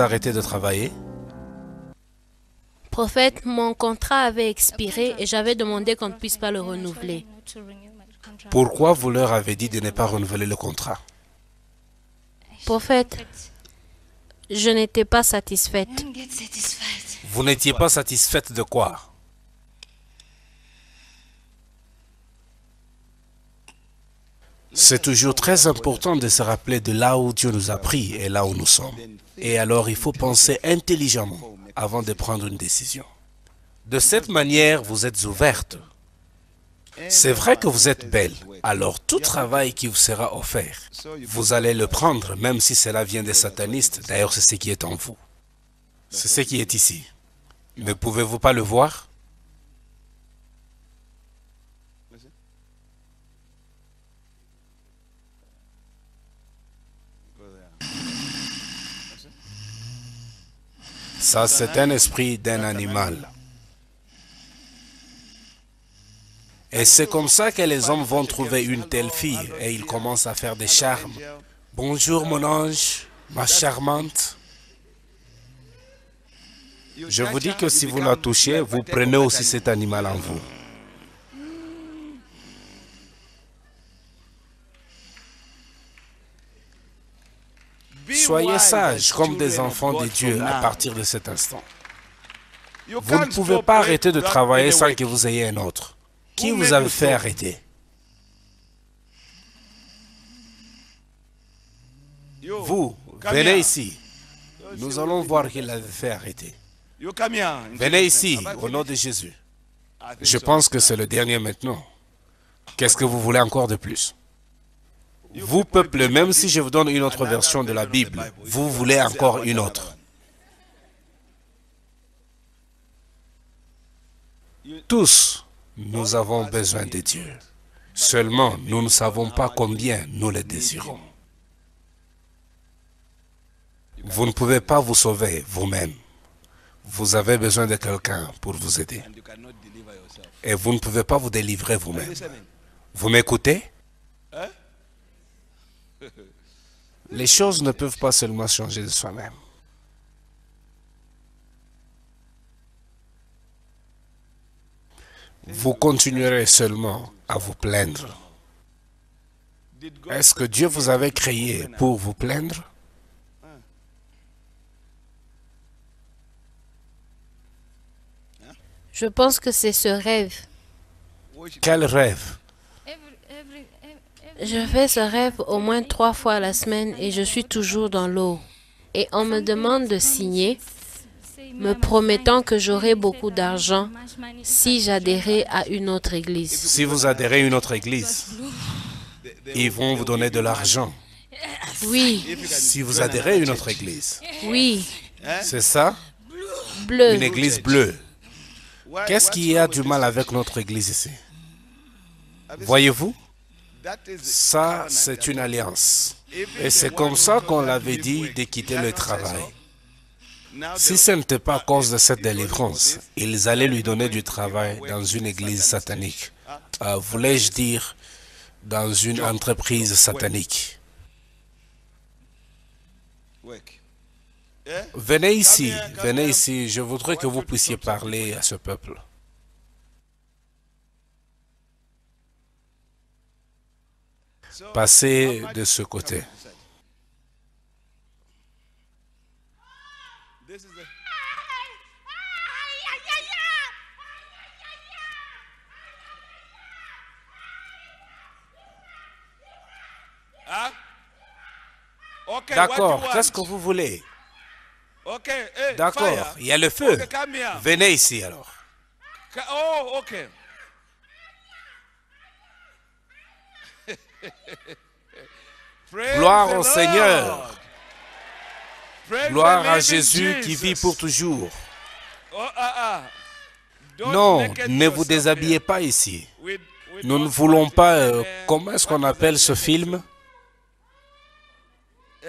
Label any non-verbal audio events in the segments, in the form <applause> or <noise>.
arrêter de travailler Prophète, mon contrat avait expiré et j'avais demandé qu'on ne puisse pas le renouveler. Pourquoi vous leur avez dit de ne pas renouveler le contrat Prophète, je n'étais pas satisfaite. Vous n'étiez pas satisfaite de quoi C'est toujours très important de se rappeler de là où Dieu nous a pris et là où nous sommes. Et alors il faut penser intelligemment avant de prendre une décision. De cette manière, vous êtes ouverte. C'est vrai que vous êtes belle, alors tout travail qui vous sera offert, vous allez le prendre, même si cela vient des satanistes. D'ailleurs, c'est ce qui est en vous. C'est ce qui est ici. Ne pouvez-vous pas le voir Ça, c'est un esprit d'un animal. Et c'est comme ça que les hommes vont trouver une telle fille et ils commencent à faire des charmes. Bonjour mon ange, ma charmante. Je vous dis que si vous la touchez, vous prenez aussi cet animal en vous. Soyez sages comme des enfants de dieux à partir de cet instant. Vous ne pouvez pas arrêter de travailler sans que vous ayez un autre. Qui vous a fait arrêter Vous, venez ici. Nous allons voir qui l'a fait arrêter. Venez ici, au nom de Jésus. Je pense que c'est le dernier maintenant. Qu'est-ce que vous voulez encore de plus vous, peuple, même si je vous donne une autre version de la Bible, vous voulez encore une autre. Tous, nous avons besoin de Dieu. Seulement, nous ne savons pas combien nous le désirons. Vous ne pouvez pas vous sauver vous-même. Vous avez besoin de quelqu'un pour vous aider. Et vous ne pouvez pas vous délivrer vous-même. Vous, vous m'écoutez Les choses ne peuvent pas seulement changer de soi-même. Vous continuerez seulement à vous plaindre. Est-ce que Dieu vous avait créé pour vous plaindre Je pense que c'est ce rêve. Quel rêve je fais ce rêve au moins trois fois la semaine et je suis toujours dans l'eau. Et on me demande de signer, me promettant que j'aurai beaucoup d'argent si j'adhérais à une autre église. Si vous adhérez à une autre église, ils vont vous donner de l'argent. Oui. Si vous adhérez à une autre église. Oui. C'est ça? Bleu. Une église bleue. Qu'est-ce qui a du mal avec notre église ici? Voyez-vous? Ça, c'est une alliance. Et c'est comme ça qu'on l'avait dit de quitter le travail. Si ce n'était pas à cause de cette délivrance, ils allaient lui donner du travail dans une église satanique. Ah, euh, ah, voulais-je ah. dire dans une entreprise satanique. Eh? Venez ici, venez ici, je voudrais que vous puissiez parler à ce peuple. passer de ce côté. Hein? D'accord, qu'est-ce que vous voulez D'accord, il y a le feu. Venez ici alors. Oh, ok. <laughs> Gloire au Seigneur. Gloire à Jésus qui vit pour toujours. Oh, ah, ah. Non, ne vous déshabillez pas ici. Nous ne voulons pas, euh, comment est-ce qu'on appelle ce film eh?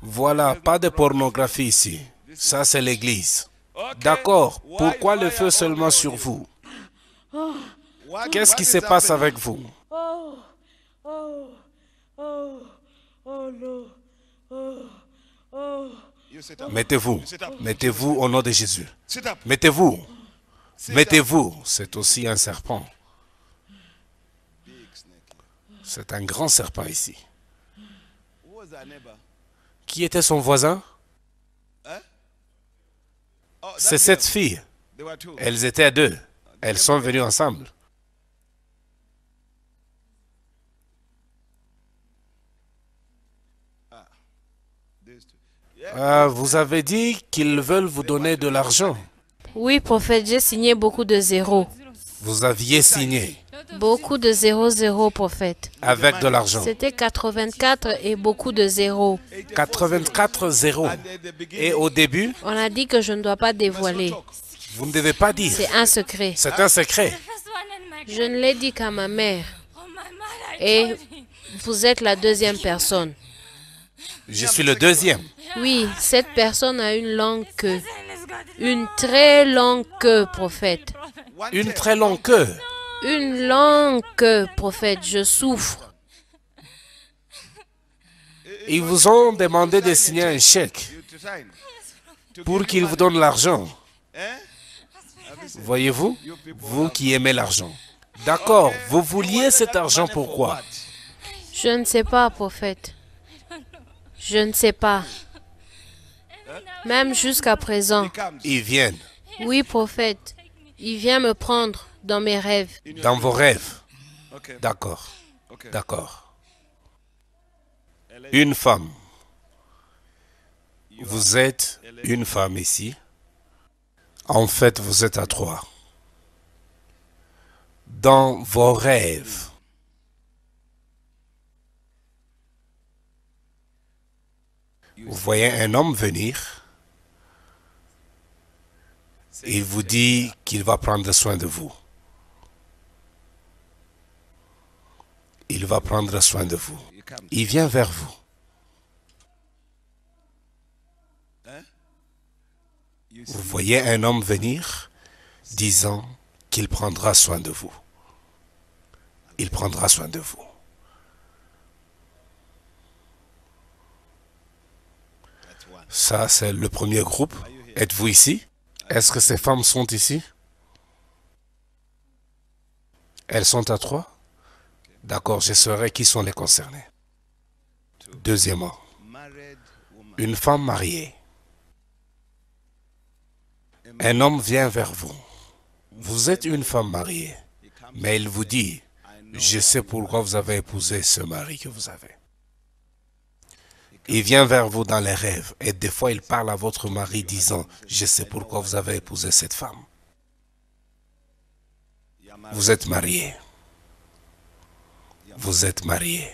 Voilà, pas de pornographie ici. Ça, c'est l'Église. D'accord, pourquoi le feu seulement sur vous ah. Qu'est-ce qui se passe avec vous oh. Oh, oh, oh, mettez-vous, mettez-vous au nom de Jésus. Mettez-vous, mettez-vous. C'est aussi un serpent. C'est un grand serpent ici. Qui était son voisin hein? C'est cette fille. Elles étaient à deux. Elles sont venues ensemble. Euh, vous avez dit qu'ils veulent vous donner de l'argent. Oui, prophète, j'ai signé beaucoup de zéros. Vous aviez signé. Beaucoup de zéro zéro, prophète. Avec de l'argent. C'était 84 et beaucoup de zéros. 84 zéros. Et au début On a dit que je ne dois pas dévoiler. Vous ne devez pas dire. C'est un secret. C'est un secret. Je ne l'ai dit qu'à ma mère. Et vous êtes la deuxième personne. Je suis le deuxième. Oui, cette personne a une longue queue. Une très longue queue, prophète. Une très longue queue. Une longue queue, prophète. Je souffre. Ils vous ont demandé de signer un chèque pour qu'ils vous donnent l'argent. Voyez-vous, vous qui aimez l'argent. D'accord, vous vouliez cet argent pourquoi Je ne sais pas, prophète. Je ne sais pas même jusqu'à présent. Ils viennent. Oui, prophète, il vient me prendre dans mes rêves. Dans vos rêves. D'accord. D'accord. Une femme. Vous êtes une femme ici. En fait, vous êtes à trois. Dans vos rêves. Vous voyez un homme venir il vous dit qu'il va prendre soin de vous. Il va prendre soin de vous. Il vient vers vous. Hein? Vous voyez un homme venir disant qu'il prendra soin de vous. Il prendra soin de vous. Ça, c'est le premier groupe. Êtes-vous ici est-ce que ces femmes sont ici Elles sont à trois D'accord, je saurai qui sont les concernés. Deuxièmement, une femme mariée. Un homme vient vers vous. Vous êtes une femme mariée, mais il vous dit, je sais pourquoi vous avez épousé ce mari que vous avez. Il vient vers vous dans les rêves et des fois il parle à votre mari disant, je sais pourquoi vous avez épousé cette femme. Vous êtes marié. Vous êtes marié.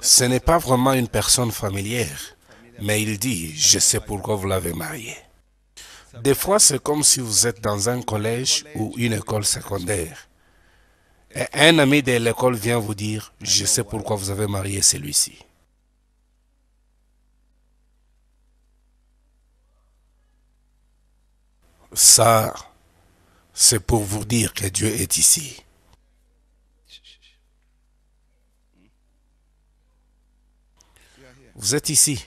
Ce n'est pas vraiment une personne familière, mais il dit, je sais pourquoi vous l'avez marié. Des fois, c'est comme si vous êtes dans un collège ou une école secondaire un ami de l'école vient vous dire, je sais pourquoi vous avez marié celui-ci. Ça, c'est pour vous dire que Dieu est ici. Vous êtes ici.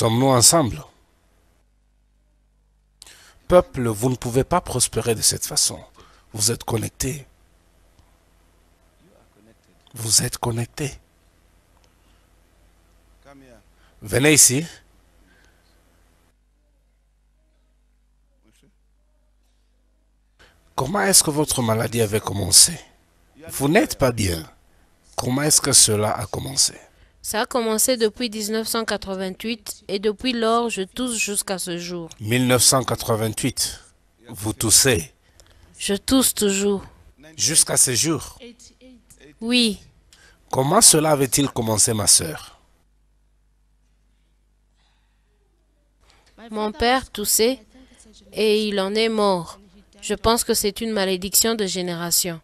Sommes-nous ensemble Peuple, vous ne pouvez pas prospérer de cette façon. Vous êtes connectés. Vous êtes connectés. Venez ici. Comment est-ce que votre maladie avait commencé Vous n'êtes pas bien. Comment est-ce que cela a commencé ça a commencé depuis 1988 et depuis lors, je tousse jusqu'à ce jour. 1988, vous toussez Je tousse toujours. Jusqu'à ce jour Oui. Comment cela avait-il commencé, ma sœur Mon père toussait et il en est mort. Je pense que c'est une malédiction de génération.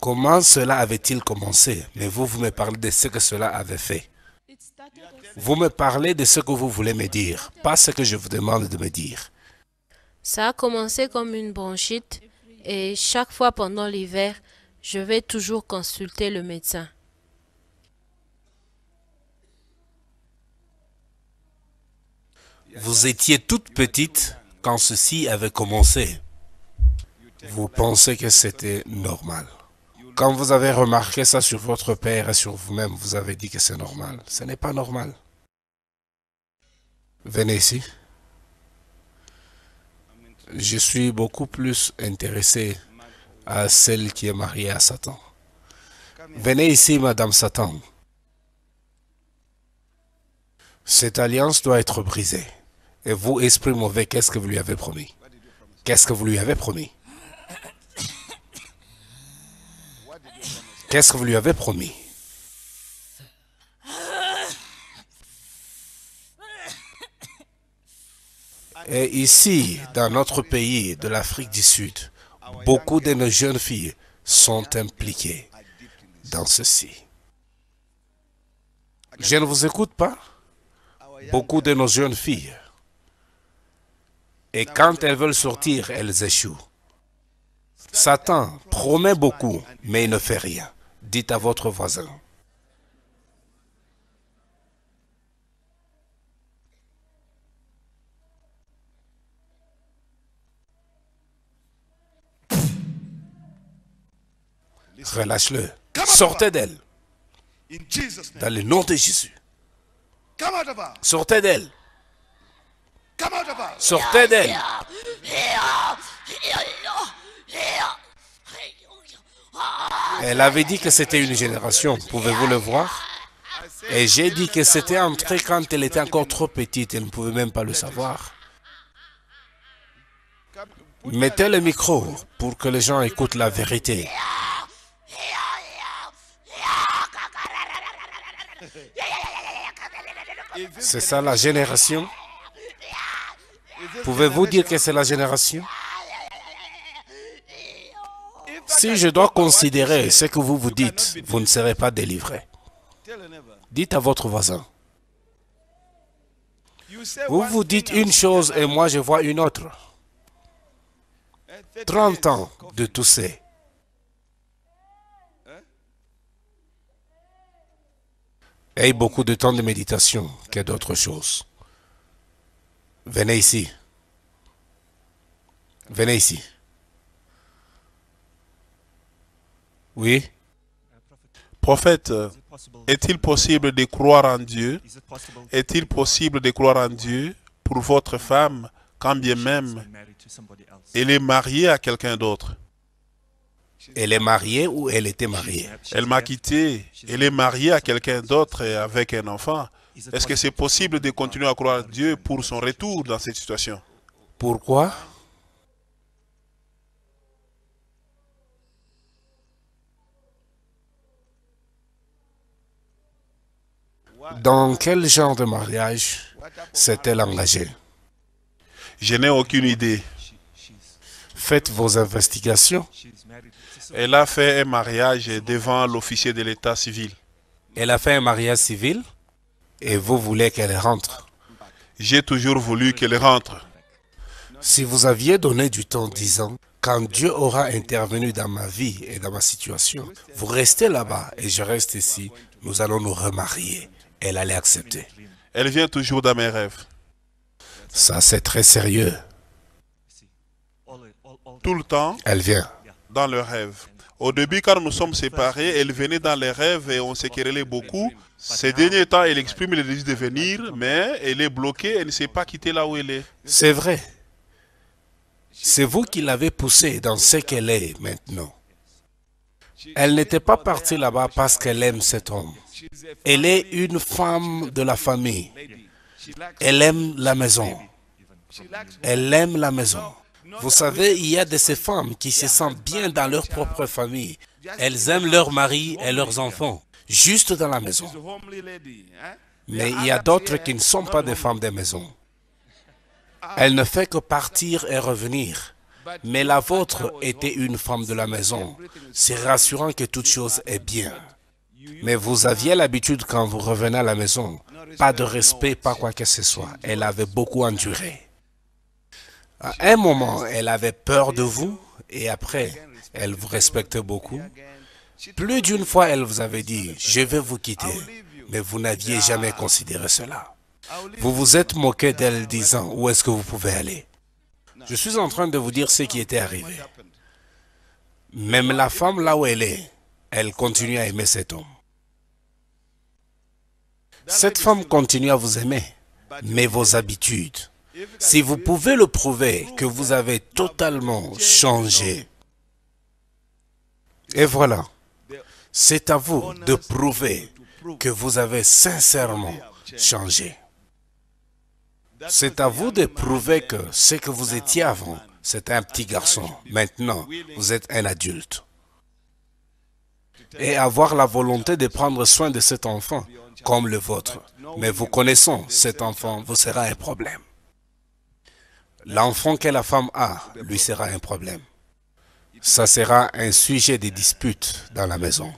Comment cela avait-il commencé Mais vous, vous me parlez de ce que cela avait fait. Vous me parlez de ce que vous voulez me dire, pas ce que je vous demande de me dire. Ça a commencé comme une bronchite et chaque fois pendant l'hiver, je vais toujours consulter le médecin. Vous étiez toute petite quand ceci avait commencé. Vous pensez que c'était normal. Quand vous avez remarqué ça sur votre père et sur vous-même, vous avez dit que c'est normal. Ce n'est pas normal. Venez ici. Je suis beaucoup plus intéressé à celle qui est mariée à Satan. Venez ici, Madame Satan. Cette alliance doit être brisée. Et vous, esprit mauvais, qu'est-ce que vous lui avez promis Qu'est-ce que vous lui avez promis Qu'est-ce que vous lui avez promis Et ici, dans notre pays de l'Afrique du Sud, beaucoup de nos jeunes filles sont impliquées dans ceci. Je ne vous écoute pas. Beaucoup de nos jeunes filles. Et quand elles veulent sortir, elles échouent. Satan promet beaucoup, mais il ne fait rien dites à votre voisin. Relâche-le. Sortez d'elle. Dans le nom de Jésus. Sortez d'elle. Sortez d'elle. Elle avait dit que c'était une génération, pouvez-vous le voir Et j'ai dit que c'était entré quand elle était encore trop petite, elle ne pouvait même pas le savoir. Mettez le micro pour que les gens écoutent la vérité. C'est ça la génération Pouvez-vous dire que c'est la génération si je dois considérer ce que vous vous dites, vous ne serez pas délivré. Dites à votre voisin. Vous vous dites une chose et moi je vois une autre. 30 ans de tousser. Et beaucoup de temps de méditation que d'autres choses. Venez ici. Venez ici. Oui. Prophète, est-il possible de croire en Dieu Est-il possible de croire en Dieu pour votre femme quand bien même elle est mariée à quelqu'un d'autre Elle est mariée ou elle était mariée Elle m'a quitté. Elle est mariée à quelqu'un d'autre avec un enfant. Est-ce que c'est possible de continuer à croire en Dieu pour son retour dans cette situation Pourquoi Dans quel genre de mariage s'est-elle engagée Je n'ai aucune idée. Faites vos investigations. Elle a fait un mariage devant l'officier de l'état civil. Elle a fait un mariage civil et vous voulez qu'elle rentre. J'ai toujours voulu qu'elle rentre. Si vous aviez donné du temps dix quand Dieu aura intervenu dans ma vie et dans ma situation, vous restez là-bas et je reste ici, nous allons nous remarier elle allait accepter. Elle vient toujours dans mes rêves. Ça, c'est très sérieux. Tout le temps. Elle vient. Dans le rêve. Au début, quand nous sommes séparés, elle venait dans les rêves et on s'est querellé beaucoup. Ces derniers temps, elle exprime le désir de venir, mais elle est bloquée, elle ne sait pas quitter là où elle est. C'est vrai. C'est vous qui l'avez poussée dans ce qu'elle est maintenant. Elle n'était pas partie là-bas parce qu'elle aime cet homme. Elle est une femme de la famille. Elle aime la maison. Elle aime la maison. Vous savez, il y a de ces femmes qui se sentent bien dans leur propre famille. Elles aiment leur mari et leurs enfants, juste dans la maison. Mais il y a d'autres qui ne sont pas des femmes des maisons. Elle ne fait que partir et revenir mais la vôtre était une femme de la maison. C'est rassurant que toute chose est bien. Mais vous aviez l'habitude quand vous revenez à la maison, pas de respect, pas quoi que ce soit. Elle avait beaucoup enduré. À un moment, elle avait peur de vous et après, elle vous respectait beaucoup. Plus d'une fois, elle vous avait dit, je vais vous quitter, mais vous n'aviez jamais considéré cela. Vous vous êtes moqué d'elle disant, où est-ce que vous pouvez aller je suis en train de vous dire ce qui était arrivé. Même la femme, là où elle est, elle continue à aimer cet homme. Cette femme continue à vous aimer, mais vos habitudes, si vous pouvez le prouver que vous avez totalement changé, et voilà, c'est à vous de prouver que vous avez sincèrement changé. C'est à vous de prouver que ce que vous étiez avant, c'était un petit garçon. Maintenant, vous êtes un adulte. Et avoir la volonté de prendre soin de cet enfant, comme le vôtre. Mais vous connaissons cet enfant vous sera un problème. L'enfant que la femme a lui sera un problème. Ça sera un sujet de dispute dans la maison.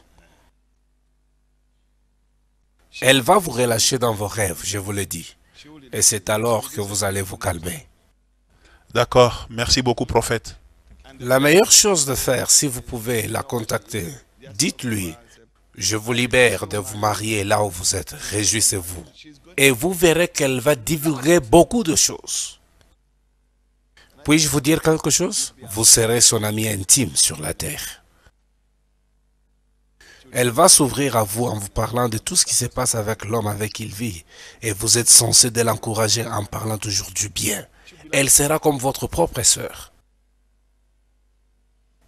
Elle va vous relâcher dans vos rêves, je vous le dis. Et c'est alors que vous allez vous calmer. D'accord. Merci beaucoup, prophète. La meilleure chose de faire, si vous pouvez la contacter, dites-lui, je vous libère de vous marier là où vous êtes. Réjouissez-vous. Et vous verrez qu'elle va divulguer beaucoup de choses. Puis-je vous dire quelque chose Vous serez son ami intime sur la terre. Elle va s'ouvrir à vous en vous parlant de tout ce qui se passe avec l'homme avec qui il vit. Et vous êtes censé de l'encourager en parlant toujours du bien. Elle sera comme votre propre sœur.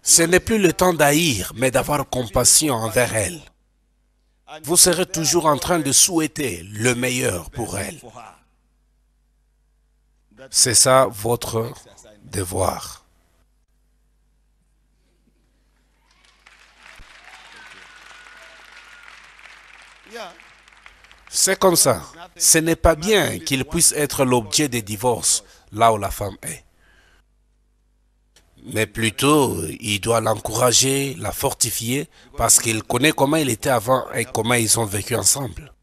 Ce n'est plus le temps d'haïr, mais d'avoir compassion envers elle. Vous serez toujours en train de souhaiter le meilleur pour elle. C'est ça votre devoir. C'est comme ça. Ce n'est pas bien qu'il puisse être l'objet des divorces là où la femme est. Mais plutôt, il doit l'encourager, la fortifier, parce qu'il connaît comment il était avant et comment ils ont vécu ensemble.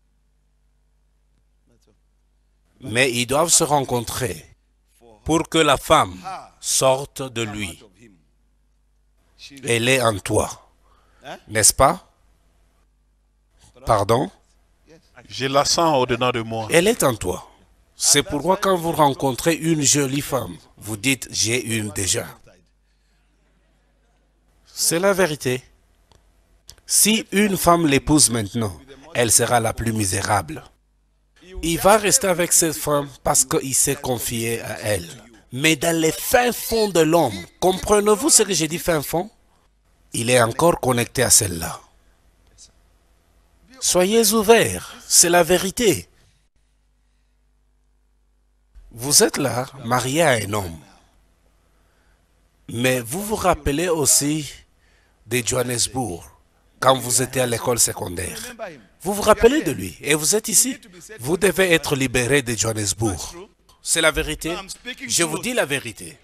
Mais ils doivent se rencontrer pour que la femme sorte de lui. Elle est en toi, n'est-ce pas Pardon je la sens au-dedans de moi. Elle est en toi. C'est pourquoi quand vous rencontrez une jolie femme, vous dites j'ai une déjà. C'est la vérité. Si une femme l'épouse maintenant, elle sera la plus misérable. Il va rester avec cette femme parce qu'il s'est confié à elle. Mais dans les fins fonds de l'homme, comprenez-vous ce que j'ai dit fin fond Il est encore connecté à celle-là. Soyez ouverts, c'est la vérité. Vous êtes là, marié à un homme. Mais vous vous rappelez aussi de Johannesburg quand vous étiez à l'école secondaire. Vous vous rappelez de lui et vous êtes ici. Vous devez être libéré de Johannesburg. C'est la vérité. Je vous dis la vérité.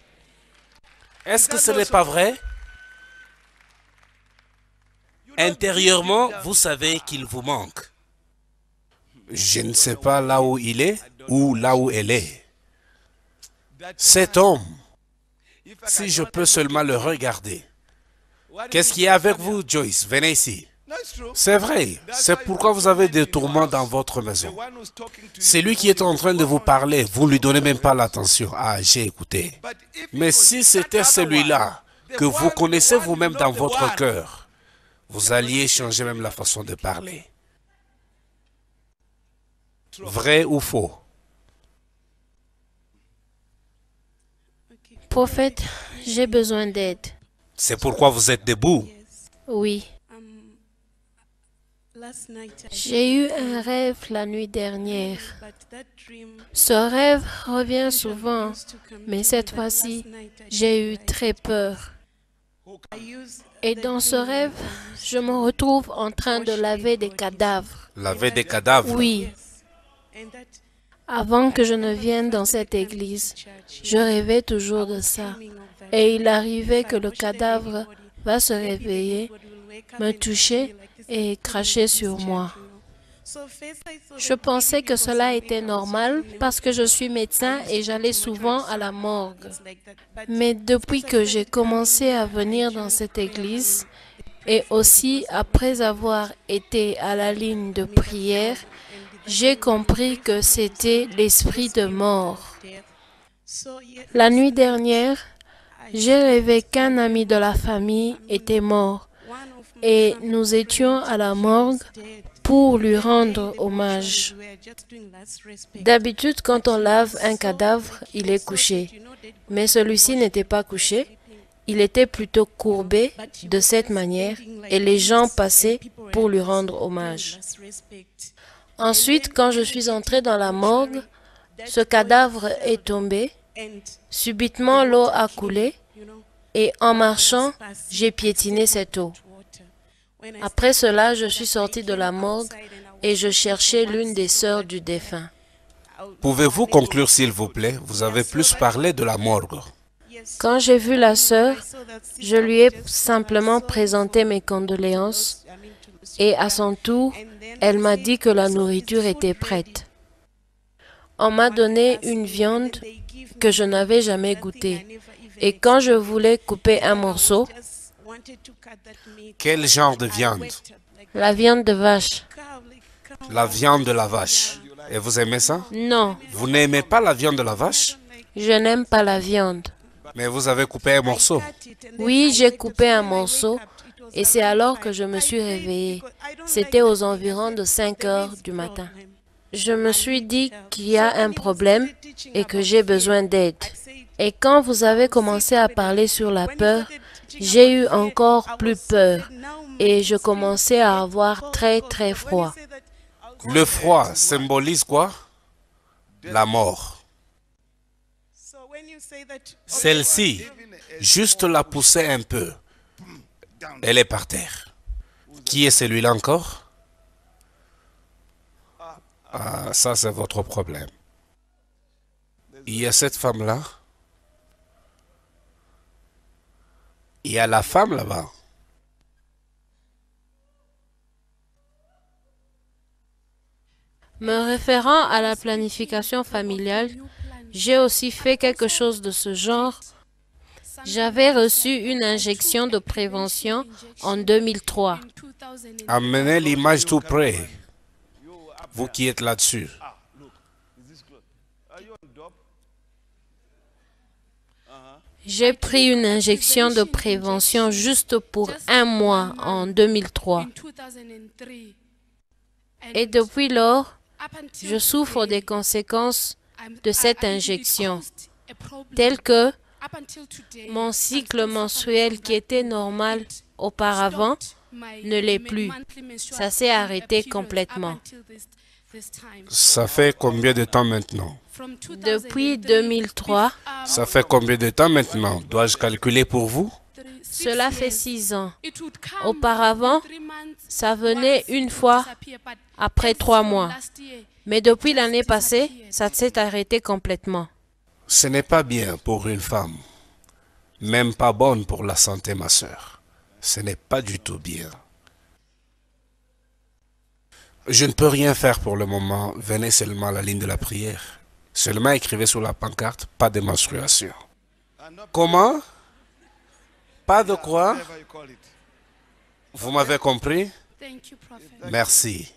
Est-ce que ce n'est pas vrai? Intérieurement, vous savez qu'il vous manque. Je ne sais pas là où il est ou là où elle est. Cet homme, si je peux seulement le regarder. Qu'est-ce qu'il y a avec vous, Joyce Venez ici. C'est vrai, c'est pourquoi vous avez des tourments dans votre maison. C'est lui qui est en train de vous parler, vous ne lui donnez même pas l'attention. Ah, j'ai écouté. Mais si c'était celui-là que vous connaissez vous-même dans votre cœur, vous alliez changer même la façon de parler. Vrai ou faux Prophète, j'ai besoin d'aide. C'est pourquoi vous êtes debout Oui. J'ai eu un rêve la nuit dernière. Ce rêve revient souvent, mais cette fois-ci, j'ai eu très peur. Et dans ce rêve, je me retrouve en train de laver des cadavres. Laver des cadavres Oui. Avant que je ne vienne dans cette église, je rêvais toujours de ça. Et il arrivait que le cadavre va se réveiller, me toucher et cracher sur moi. Je pensais que cela était normal parce que je suis médecin et j'allais souvent à la morgue. Mais depuis que j'ai commencé à venir dans cette église et aussi après avoir été à la ligne de prière, j'ai compris que c'était l'esprit de mort. La nuit dernière, j'ai rêvé qu'un ami de la famille était mort et nous étions à la morgue pour lui rendre hommage. D'habitude, quand on lave un cadavre, il est couché. Mais celui-ci n'était pas couché. Il était plutôt courbé de cette manière et les gens passaient pour lui rendre hommage. Ensuite, quand je suis entré dans la morgue, ce cadavre est tombé. Subitement, l'eau a coulé et en marchant, j'ai piétiné cette eau. Après cela, je suis sorti de la morgue et je cherchais l'une des sœurs du défunt. Pouvez-vous conclure, s'il vous plaît Vous avez plus parlé de la morgue. Quand j'ai vu la sœur, je lui ai simplement présenté mes condoléances et à son tour, elle m'a dit que la nourriture était prête. On m'a donné une viande que je n'avais jamais goûtée et quand je voulais couper un morceau, quel genre de viande La viande de vache. La viande de la vache. Et vous aimez ça Non. Vous n'aimez pas la viande de la vache Je n'aime pas la viande. Mais vous avez coupé un morceau Oui, j'ai coupé un morceau. Et c'est alors que je me suis réveillée. C'était aux environs de 5 heures du matin. Je me suis dit uh, qu'il y a un problème et que j'ai besoin d'aide. Et quand vous avez commencé à parler sur la peur, j'ai eu encore plus peur et je commençais à avoir très très froid. Le froid symbolise quoi La mort. Celle-ci, juste la pousser un peu, elle est par terre. Qui est celui-là encore Ah, ça c'est votre problème. Il y a cette femme-là Il y a la femme là-bas. Me référant à la planification familiale, j'ai aussi fait quelque chose de ce genre. J'avais reçu une injection de prévention en 2003. Amenez l'image tout près, vous qui êtes là-dessus. J'ai pris une injection de prévention juste pour un mois en 2003. Et depuis lors, je souffre des conséquences de cette injection, telles que mon cycle mensuel qui était normal auparavant ne l'est plus. Ça s'est arrêté complètement. Ça fait combien de temps maintenant Depuis 2003. Ça fait combien de temps maintenant Dois-je calculer pour vous Cela fait six ans. Auparavant, ça venait une fois après trois mois. Mais depuis l'année passée, ça s'est arrêté complètement. Ce n'est pas bien pour une femme, même pas bonne pour la santé, ma soeur. Ce n'est pas du tout bien. Je ne peux rien faire pour le moment, venez seulement à la ligne de la prière. Seulement écrivez sur la pancarte, pas de menstruation. Comment Pas de quoi Vous m'avez compris Merci.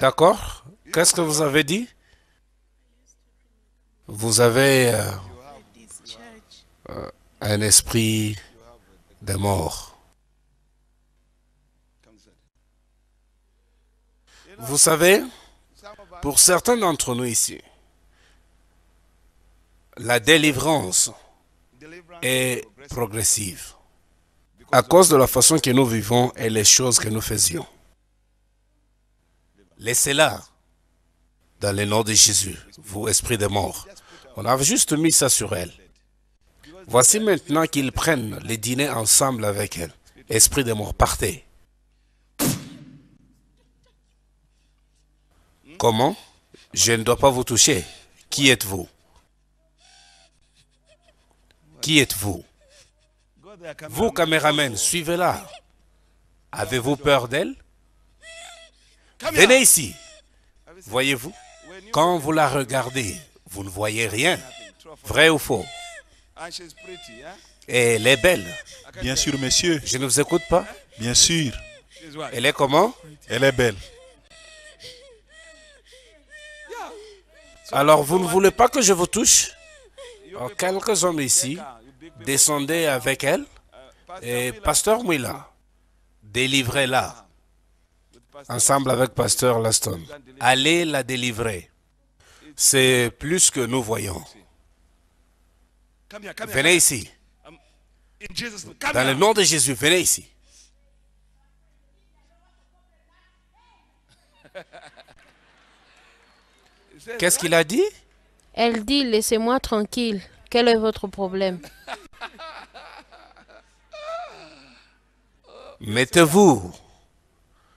D'accord Qu'est-ce que vous avez dit Vous avez euh, euh, un esprit de mort. Vous savez, pour certains d'entre nous ici, la délivrance est progressive à cause de la façon que nous vivons et les choses que nous faisions. Laissez-la dans le nom de Jésus, vous esprit de mort. On a juste mis ça sur elle. Voici maintenant qu'ils prennent les dîners ensemble avec elle. Esprit de mort, partez. Comment Je ne dois pas vous toucher. Qui êtes-vous Qui êtes-vous Vous, caméramen, suivez-la. Avez-vous peur d'elle Venez ici. Voyez-vous Quand vous la regardez, vous ne voyez rien. Vrai ou faux elle est belle. Bien sûr, monsieur. Je ne vous écoute pas Bien sûr. Elle est comment Elle est belle. Alors vous ne voulez pas que je vous touche en oh, Quelques hommes ici, descendez avec elle et Pasteur Mouila, délivrez-la ensemble avec Pasteur Laston. Allez la délivrer. C'est plus que nous voyons. Venez ici. Dans le nom de Jésus, venez ici. Qu'est-ce qu'il a dit Elle dit, laissez-moi tranquille. Quel est votre problème Mettez-vous,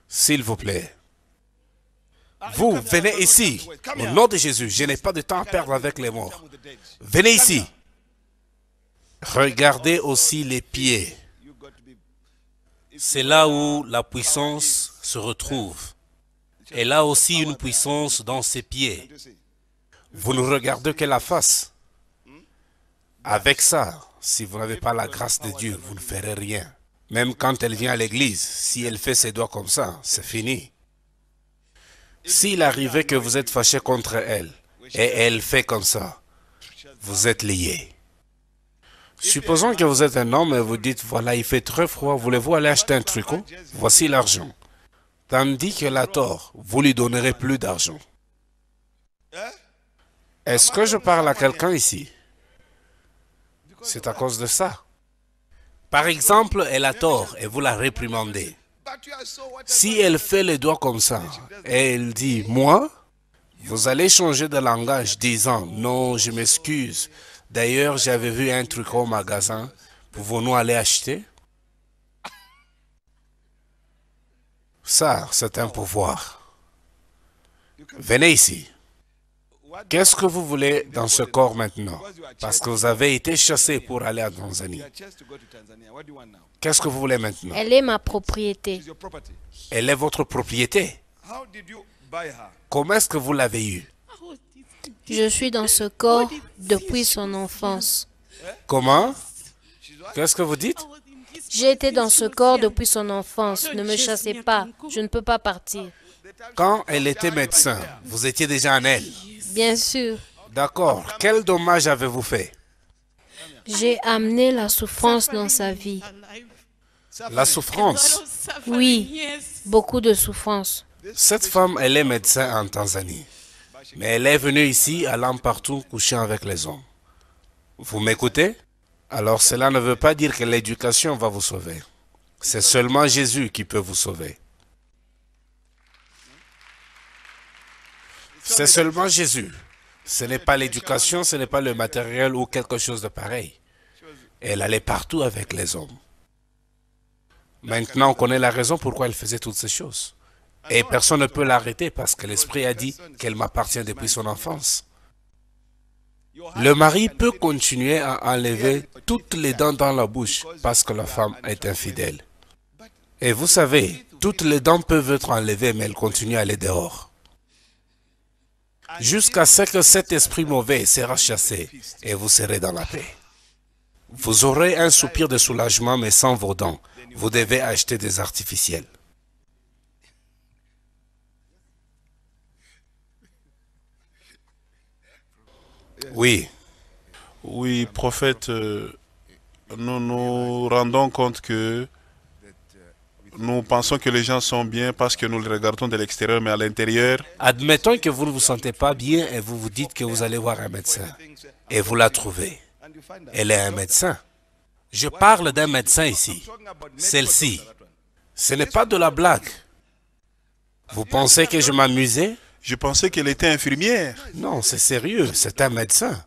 s'il vous plaît. Vous, venez ici. Au nom de Jésus, je n'ai pas de temps à perdre avec les morts. Venez ici. Regardez aussi les pieds. C'est là où la puissance se retrouve. Elle a aussi une puissance dans ses pieds. Vous ne regardez que la face. Avec ça, si vous n'avez pas la grâce de Dieu, vous ne ferez rien. Même quand elle vient à l'église, si elle fait ses doigts comme ça, c'est fini. S'il arrivait que vous êtes fâché contre elle, et elle fait comme ça, vous êtes lié. Supposons que vous êtes un homme et vous dites, voilà, il fait très froid, voulez-vous aller acheter un tricot oh? Voici l'argent tandis que la tort, vous lui donnerez plus d'argent. Est-ce que je parle à quelqu'un ici C'est à cause de ça. Par exemple, elle a tort et vous la réprimandez. Si elle fait les doigts comme ça et elle dit « moi », vous allez changer de langage disant « non, je m'excuse, d'ailleurs j'avais vu un truc au magasin, pouvons-nous aller acheter ?» Ça, c'est un pouvoir. Venez ici. Qu'est-ce que vous voulez dans ce corps maintenant Parce que vous avez été chassé pour aller à Tanzanie. Qu'est-ce que vous voulez maintenant Elle est ma propriété. Elle est votre propriété. Comment est-ce que vous l'avez eue Je suis dans ce corps depuis son enfance. Comment Qu'est-ce que vous dites j'ai été dans ce corps depuis son enfance. Ne me chassez pas. Je ne peux pas partir. Quand elle était médecin, vous étiez déjà en elle. Bien sûr. D'accord. Quel dommage avez-vous fait J'ai amené la souffrance dans sa vie. La souffrance Oui, beaucoup de souffrance. Cette femme, elle est médecin en Tanzanie. Mais elle est venue ici, allant partout, couchant avec les hommes. Vous m'écoutez alors cela ne veut pas dire que l'éducation va vous sauver. C'est seulement Jésus qui peut vous sauver. C'est seulement Jésus. Ce n'est pas l'éducation, ce n'est pas le matériel ou quelque chose de pareil. Elle allait partout avec les hommes. Maintenant, on connaît la raison pourquoi elle faisait toutes ces choses. Et personne ne peut l'arrêter parce que l'Esprit a dit qu'elle m'appartient depuis son enfance. Le mari peut continuer à enlever toutes les dents dans la bouche parce que la femme est infidèle. Et vous savez, toutes les dents peuvent être enlevées, mais elles continuent à aller dehors. Jusqu'à ce que cet esprit mauvais sera chassé et vous serez dans la paix. Vous aurez un soupir de soulagement, mais sans vos dents. Vous devez acheter des artificiels. Oui. Oui, prophète, euh, nous nous rendons compte que nous pensons que les gens sont bien parce que nous les regardons de l'extérieur, mais à l'intérieur... Admettons que vous ne vous sentez pas bien et vous vous dites que vous allez voir un médecin. Et vous la trouvez. Elle est un médecin. Je parle d'un médecin ici. Celle-ci. Ce n'est pas de la blague. Vous pensez que je m'amusais je pensais qu'elle était infirmière. Non, c'est sérieux, c'est un médecin.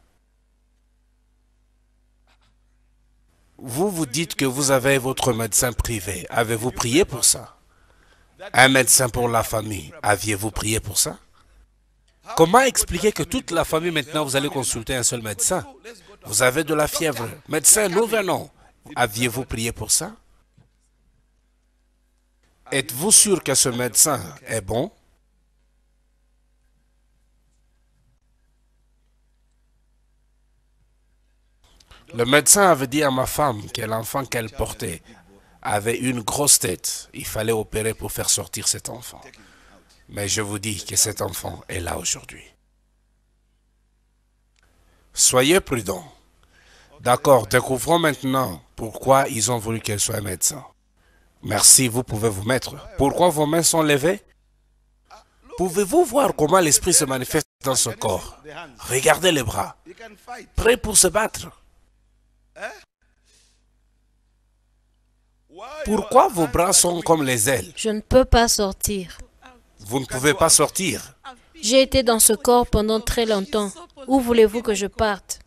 Vous vous dites que vous avez votre médecin privé. Avez-vous prié pour ça Un médecin pour la famille. Aviez-vous prié pour ça Comment expliquer que toute la famille maintenant, vous allez consulter un seul médecin Vous avez de la fièvre. Médecin, nous venons. Aviez-vous prié pour ça Êtes-vous sûr que ce médecin est bon Le médecin avait dit à ma femme que l'enfant qu'elle portait avait une grosse tête. Il fallait opérer pour faire sortir cet enfant. Mais je vous dis que cet enfant est là aujourd'hui. Soyez prudents. D'accord, découvrons maintenant pourquoi ils ont voulu qu'elle soit médecin. Merci, vous pouvez vous mettre. Pourquoi vos mains sont levées Pouvez-vous voir comment l'esprit se manifeste dans ce corps Regardez les bras, prêts pour se battre. Pourquoi vos bras sont comme les ailes Je ne peux pas sortir. Vous ne pouvez pas sortir. J'ai été dans ce corps pendant très longtemps. Où voulez-vous que je parte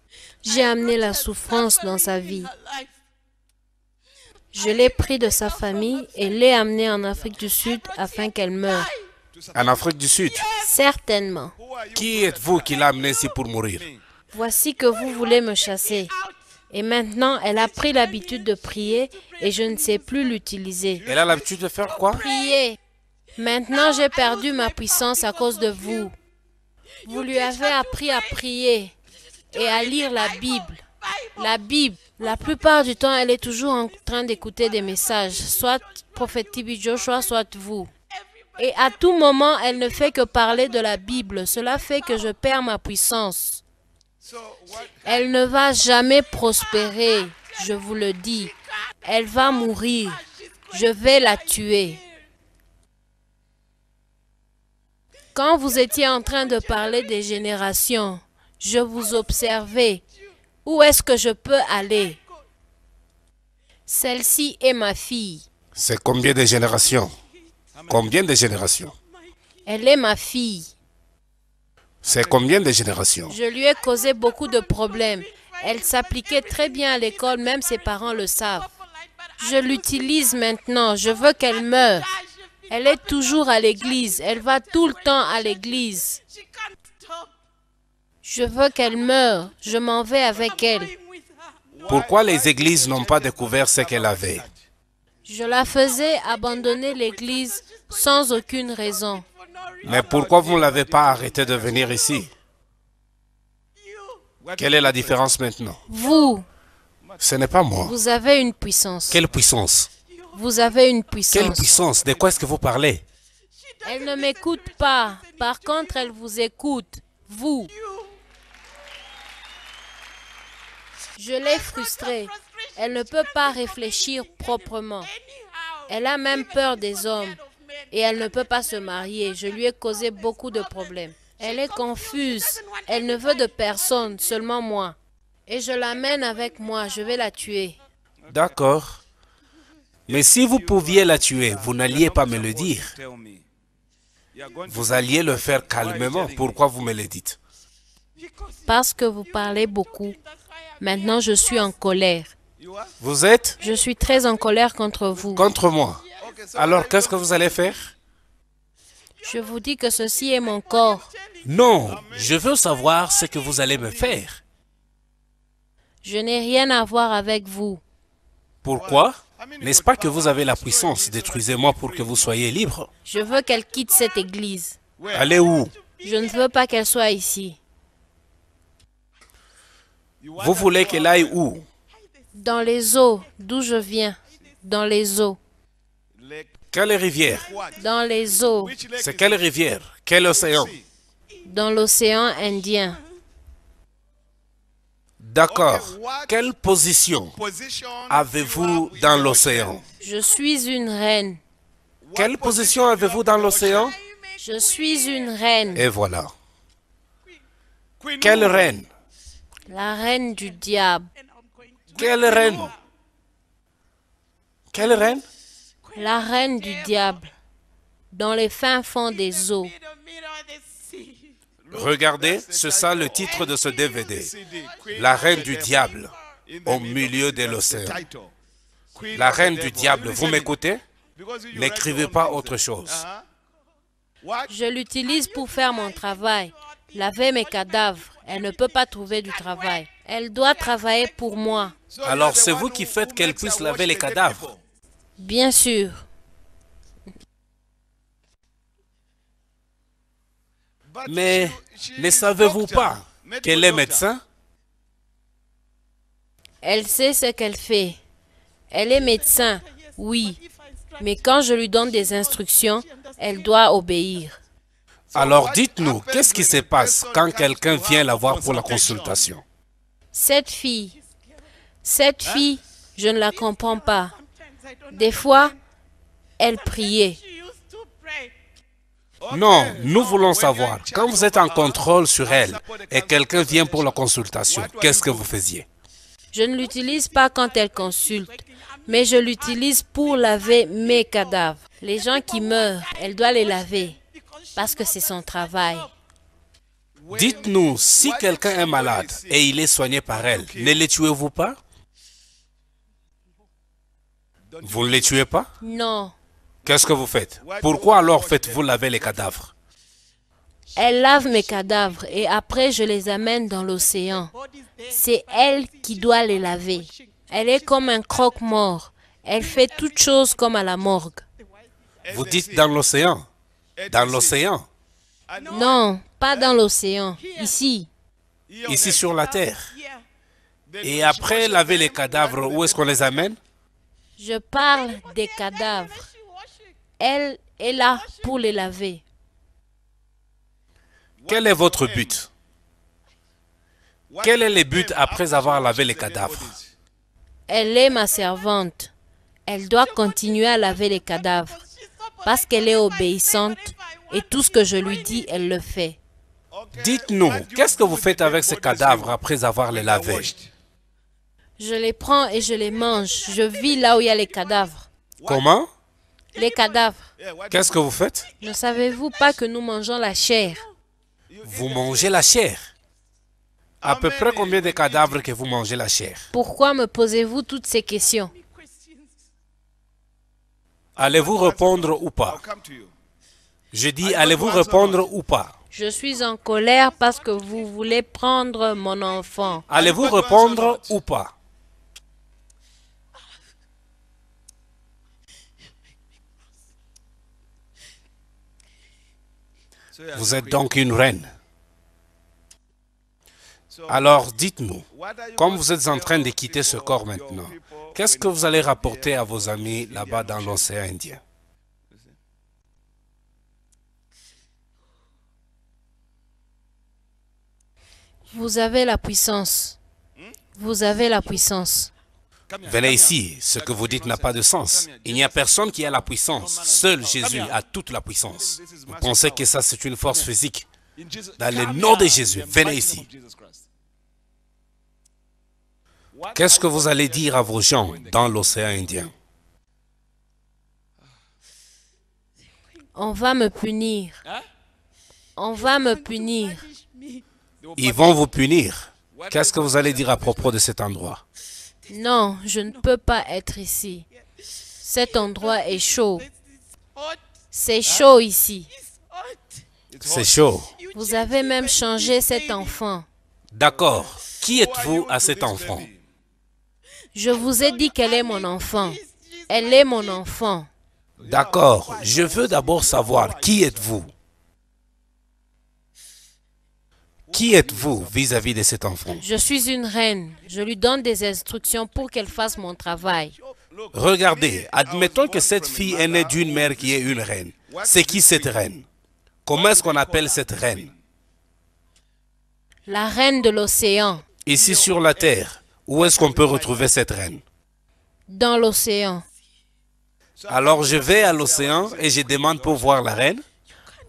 J'ai amené la souffrance dans sa vie. Je l'ai pris de sa famille et l'ai amené en Afrique du Sud afin qu'elle meure. En Afrique du Sud Certainement. Qui êtes-vous qui l'a amené ici pour mourir Voici que vous voulez me chasser. Et maintenant, elle a pris l'habitude de prier et je ne sais plus l'utiliser. Elle a l'habitude de faire quoi Prier. Maintenant, j'ai perdu ma puissance à cause de vous. Vous lui avez appris à prier et à lire la Bible. La Bible. La plupart du temps, elle est toujours en train d'écouter des messages, soit prophète Tibi Joshua, soit vous. Et à tout moment, elle ne fait que parler de la Bible. Cela fait que je perds ma puissance. Elle ne va jamais prospérer, je vous le dis. Elle va mourir. Je vais la tuer. Quand vous étiez en train de parler des générations, je vous observais. Où est-ce que je peux aller Celle-ci est ma fille. C'est combien de générations Combien de générations Elle est ma fille. C'est combien de générations Je lui ai causé beaucoup de problèmes. Elle s'appliquait très bien à l'école, même ses parents le savent. Je l'utilise maintenant, je veux qu'elle meure. Elle est toujours à l'église, elle va tout le temps à l'église. Je veux qu'elle meure, je m'en vais avec elle. Pourquoi les églises n'ont pas découvert ce qu'elle avait Je la faisais abandonner l'église sans aucune raison. Mais pourquoi vous ne l'avez pas arrêté de venir ici Quelle est la différence maintenant Vous. Ce n'est pas moi. Vous avez une puissance. Quelle puissance Vous avez une puissance. Quelle puissance De quoi est-ce que vous parlez Elle ne m'écoute pas. Par contre, elle vous écoute. Vous. Je l'ai frustrée. Elle ne peut pas réfléchir proprement. Elle a même peur des hommes et elle ne peut pas se marier. Je lui ai causé beaucoup de problèmes. Elle est confuse. Elle ne veut de personne, seulement moi. Et je l'amène avec moi. Je vais la tuer. D'accord. Mais si vous pouviez la tuer, vous n'alliez pas me le dire. Vous alliez le faire calmement. Pourquoi vous me le dites Parce que vous parlez beaucoup. Maintenant, je suis en colère. Vous êtes Je suis très en colère contre vous. Contre moi alors qu'est-ce que vous allez faire Je vous dis que ceci est mon corps. Non, je veux savoir ce que vous allez me faire. Je n'ai rien à voir avec vous. Pourquoi N'est-ce pas que vous avez la puissance Détruisez-moi pour que vous soyez libre. Je veux qu'elle quitte cette église. Allez où Je ne veux pas qu'elle soit ici. Vous voulez qu'elle aille où Dans les eaux, d'où je viens. Dans les eaux. Quelle rivière Dans les eaux. C'est quelle rivière Quel océan Dans l'océan Indien. D'accord. Quelle position avez-vous dans l'océan Je suis une reine. Quelle position avez-vous dans l'océan Je suis une reine. Et voilà. Quelle reine La reine du diable. Quelle reine Quelle reine la reine du diable, dans les fins fonds des eaux. Regardez, c'est ça le titre de ce DVD. La reine du diable au milieu de l'océan. La reine du diable, vous m'écoutez N'écrivez pas autre chose. Je l'utilise pour faire mon travail, laver mes cadavres. Elle ne peut pas trouver du travail. Elle doit travailler pour moi. Alors c'est vous qui faites qu'elle puisse laver les cadavres. Bien sûr. Mais ne savez-vous pas qu'elle est médecin Elle sait ce qu'elle fait. Elle est médecin, oui. Mais quand je lui donne des instructions, elle doit obéir. Alors dites-nous, qu'est-ce qui se passe quand quelqu'un vient la voir pour la consultation Cette fille, cette fille, je ne la comprends pas. Des fois, elle priait. Non, nous voulons savoir, quand vous êtes en contrôle sur elle et quelqu'un vient pour la consultation, qu'est-ce que vous faisiez Je ne l'utilise pas quand elle consulte, mais je l'utilise pour laver mes cadavres. Les gens qui meurent, elle doit les laver parce que c'est son travail. Dites-nous, si quelqu'un est malade et il est soigné par elle, ne les tuez-vous pas vous ne les tuez pas Non. Qu'est-ce que vous faites Pourquoi alors faites-vous laver les cadavres Elle lave mes cadavres et après je les amène dans l'océan. C'est elle qui doit les laver. Elle est comme un croque-mort. Elle fait toutes choses comme à la morgue. Vous dites dans l'océan Dans l'océan Non, pas dans l'océan. Ici. Ici sur la terre. Et après laver les cadavres, où est-ce qu'on les amène je parle des cadavres. Elle est là pour les laver. Quel est votre but Quel est le but après avoir lavé les cadavres Elle est ma servante. Elle doit continuer à laver les cadavres parce qu'elle est obéissante et tout ce que je lui dis, elle le fait. Dites-nous, qu'est-ce que vous faites avec ces cadavres après avoir les lavés je les prends et je les mange. Je vis là où il y a les cadavres. Comment Les cadavres. Qu'est-ce que vous faites Ne savez-vous pas que nous mangeons la chair Vous mangez la chair À peu près combien de cadavres que vous mangez la chair Pourquoi me posez-vous toutes ces questions Allez-vous répondre ou pas Je dis, allez-vous répondre ou pas je suis en colère parce que vous voulez prendre mon enfant. Allez-vous répondre ou pas Vous êtes donc une reine. Alors dites-nous, comme vous êtes en train de quitter ce corps maintenant, qu'est-ce que vous allez rapporter à vos amis là-bas dans l'océan Indien Vous avez la puissance. Vous avez la puissance. Venez ici, ce que vous dites n'a pas de sens. Il n'y a personne qui a la puissance. Seul Jésus a toute la puissance. Vous pensez que ça, c'est une force physique Dans le nom de Jésus, venez ici. Qu'est-ce que vous allez dire à vos gens dans l'océan Indien On va me punir. On va me punir. Ils vont vous punir. Qu'est-ce que vous allez dire à propos de cet endroit non, je ne peux pas être ici. Cet endroit est chaud. C'est hein? chaud ici. C'est chaud. Vous avez même changé cet enfant. D'accord. Qui êtes-vous à cet enfant Je vous ai dit qu'elle est mon enfant. Elle est mon enfant. D'accord. Je veux d'abord savoir qui êtes-vous Qui êtes-vous vis-à-vis de cet enfant Je suis une reine. Je lui donne des instructions pour qu'elle fasse mon travail. Regardez, admettons que cette fille est née d'une mère qui est une reine. C'est qui cette reine Comment est-ce qu'on appelle cette reine La reine de l'océan. Ici sur la terre, où est-ce qu'on peut retrouver cette reine Dans l'océan. Alors je vais à l'océan et je demande pour voir la reine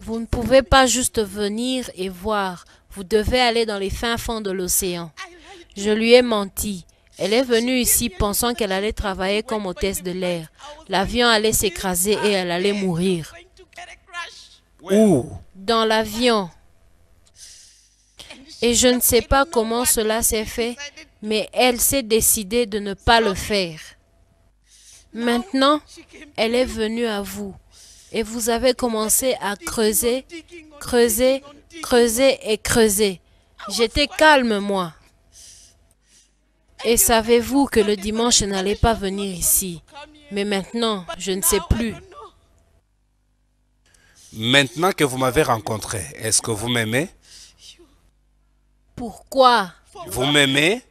Vous ne pouvez pas juste venir et voir. Vous devez aller dans les fins fonds de l'océan. Je lui ai menti. Elle est venue ici pensant qu'elle allait travailler comme hôtesse de l'air. L'avion allait s'écraser et elle allait mourir. Où Dans l'avion. Et je ne sais pas comment cela s'est fait, mais elle s'est décidée de ne pas le faire. Maintenant, elle est venue à vous et vous avez commencé à creuser, creuser creuser et creuser. J'étais calme, moi. Et savez-vous que le dimanche, n'allait pas venir ici. Mais maintenant, je ne sais plus. Maintenant que vous m'avez rencontré, est-ce que vous m'aimez Pourquoi Vous m'aimez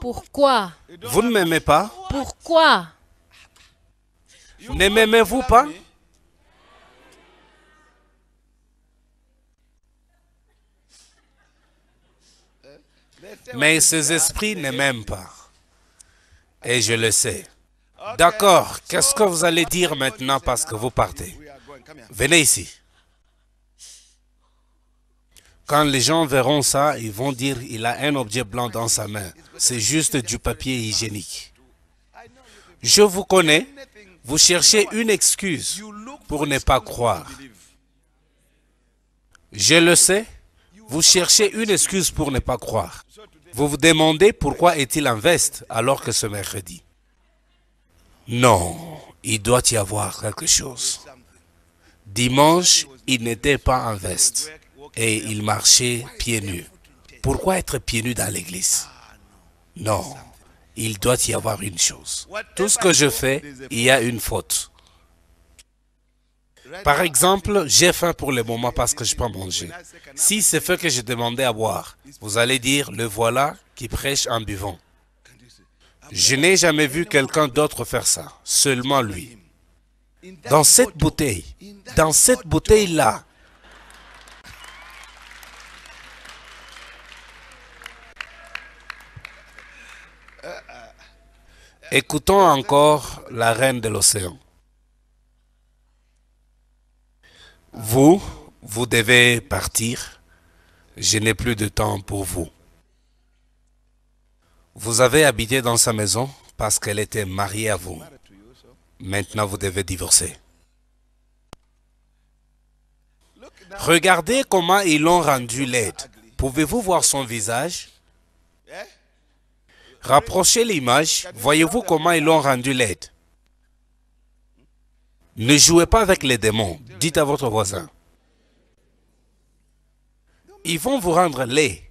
Pourquoi Vous ne m'aimez pas Pourquoi Ne m'aimez-vous pas mais ces esprits ne m'aiment pas. Et je le sais. D'accord, qu'est-ce que vous allez dire maintenant parce que vous partez Venez ici. Quand les gens verront ça, ils vont dire il a un objet blanc dans sa main. C'est juste du papier hygiénique. Je vous connais, vous cherchez une excuse pour ne pas croire. Je le sais, vous cherchez une excuse pour ne pas croire. Vous vous demandez pourquoi est-il en veste alors que ce mercredi Non, il doit y avoir quelque chose. Dimanche, il n'était pas en veste et il marchait pieds nus. Pourquoi être pieds nus dans l'église Non, il doit y avoir une chose. Tout ce que je fais, il y a une faute. Par exemple, j'ai faim pour le moment parce que je peux manger. Si c'est ce que j'ai demandé à boire, vous allez dire, le voilà qui prêche en buvant. Je n'ai jamais vu quelqu'un d'autre faire ça, seulement lui. Dans cette bouteille, dans cette bouteille-là, écoutons encore la reine de l'océan. Vous, vous devez partir. Je n'ai plus de temps pour vous. Vous avez habité dans sa maison parce qu'elle était mariée à vous. Maintenant, vous devez divorcer. Regardez comment ils l'ont rendu laide. Pouvez-vous voir son visage Rapprochez l'image. Voyez-vous comment ils l'ont rendu laide ne jouez pas avec les démons. Dites à votre voisin. Ils vont vous rendre laid.